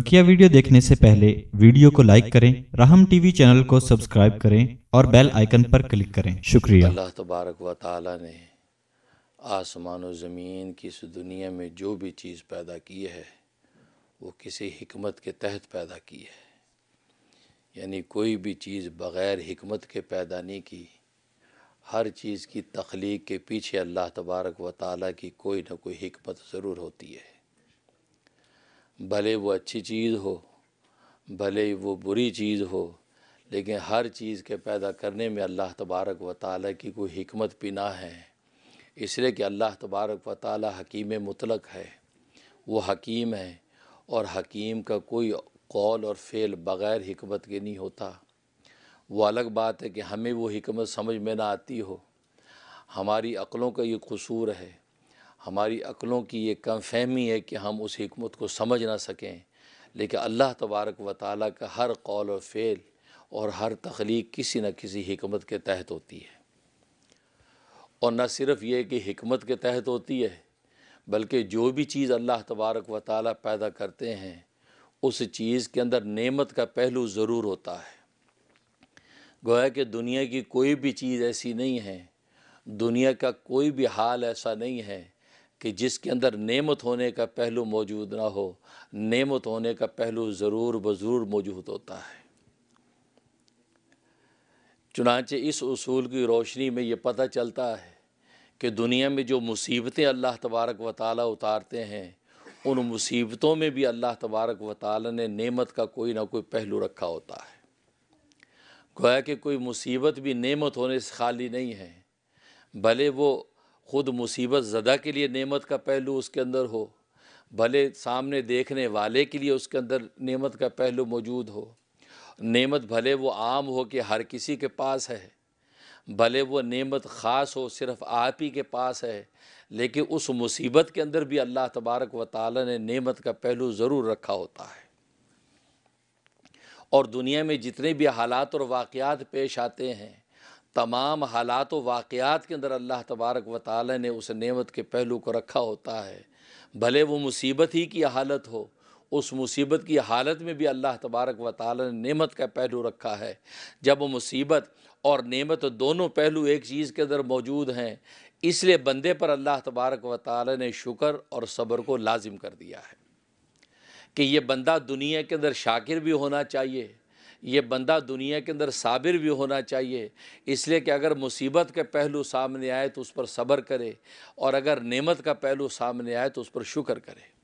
बकिया वीडियो देखने से पहले वीडियो को लाइक करें राहम टीवी चैनल को सब्सक्राइब करें और बेल आइकन पर क्लिक करें शुक्रिया अल्लाह तबारक व ताली ने आसमान और ज़मीन की इस दुनिया में जो भी चीज़ पैदा की है वो किसी हमत के तहत पैदा की है यानी कोई भी चीज़ बग़ैर हमत के पैदा नहीं की हर चीज़ की तख्लीक के पीछे अल्लाह तबारक व ताली की कोई ना कोई हमत ज़रूर होती है भले वो अच्छी चीज़ हो भले वो बुरी चीज़ हो लेकिन हर चीज़ के पैदा करने में अल्लाह तबारक व ताली की कोई हमत पिना है इसलिए कि अल्लाह तबारक व ताली हकीम मुतलक है वो हकीम है और हकीम का कोई कौल और फेल बग़ैर हमत के नहीं होता वो अलग बात है कि हमें वो हमत समझ में ना आती हो हमारी अक़लों का ये कसूर है हमारी अक़लों की ये कम फहमी है कि हम उस हमत को समझ ना सकें लेकिन अल्लाह तबारक व ताली का हर कौल और फ़ेल और हर तख्लीक किसी न किसी हमत के तहत होती है और न सिर्फ़ ये कि हमत के तहत होती है बल्कि जो भी चीज़ अल्लाह तबारक व ताली पैदा करते हैं उस चीज़ के अंदर नेमत का पहलू ज़रूर होता है गोया कि दुनिया की कोई भी चीज़ ऐसी नहीं है दुनिया का कोई भी हाल ऐसा नहीं है कि जिसके अंदर नेमत होने का पहलू मौजूद ना हो नेमत होने का पहलू ज़रूर बज़रूर मौजूद होता है चुनाचे इस असूल की रोशनी में ये पता चलता है कि दुनिया में जो मुसीबतें अल्लाह तबारक व ताली उतारते हैं उन मुसीबतों में भी अल्लाह तबारक व ताली ने नेमत का कोई ना कोई पहलू रखा होता है गोया कि कोई मुसीबत भी नेमत होने से खाली नहीं है भले वो ख़ुद मुसीबत ज़दा के लिए नेमत का पहलू उसके अंदर हो भले सामने देखने वाले के लिए उसके अंदर नेमत का पहलू मौजूद हो नेमत भले वो आम हो कि हर किसी के पास है भले वो नेमत ख़ास हो सिर्फ़ आप ही के पास है लेकिन उस मुसीबत के अंदर भी अल्लाह तबारक व ताली ने नेमत का पहलू ज़रूर रखा होता है और दुनिया में जितने भी हालात और वाक़ात पेश आते हैं तमाम हालात व वाक़ात के अंदर अल्लाह तबारक व ताली ने उस नेमत के पहलू को रखा होता है भले वो मुसीबत ही की हालत हो उस मुसीबत की हालत में भी अल्लाह तबारक व ताली ने नेमत का पहलू रखा है जब वो मुसीबत और नेमत दोनों पहलू एक चीज़ के अंदर मौजूद हैं इसलिए बंदे पर अल्लाह तबारक व ताली ने शुक्र और सब्र को लाजिम कर दिया है कि ये बंदा दुनिया के अंदर शाकिर भी होना चाहिए ये बंदा दुनिया के अंदर साबिर भी होना चाहिए इसलिए कि अगर मुसीबत के पहलू सामने आए तो उस पर सब्र करे और अगर नेमत का पहलू सामने आए तो उस पर शुक्र करे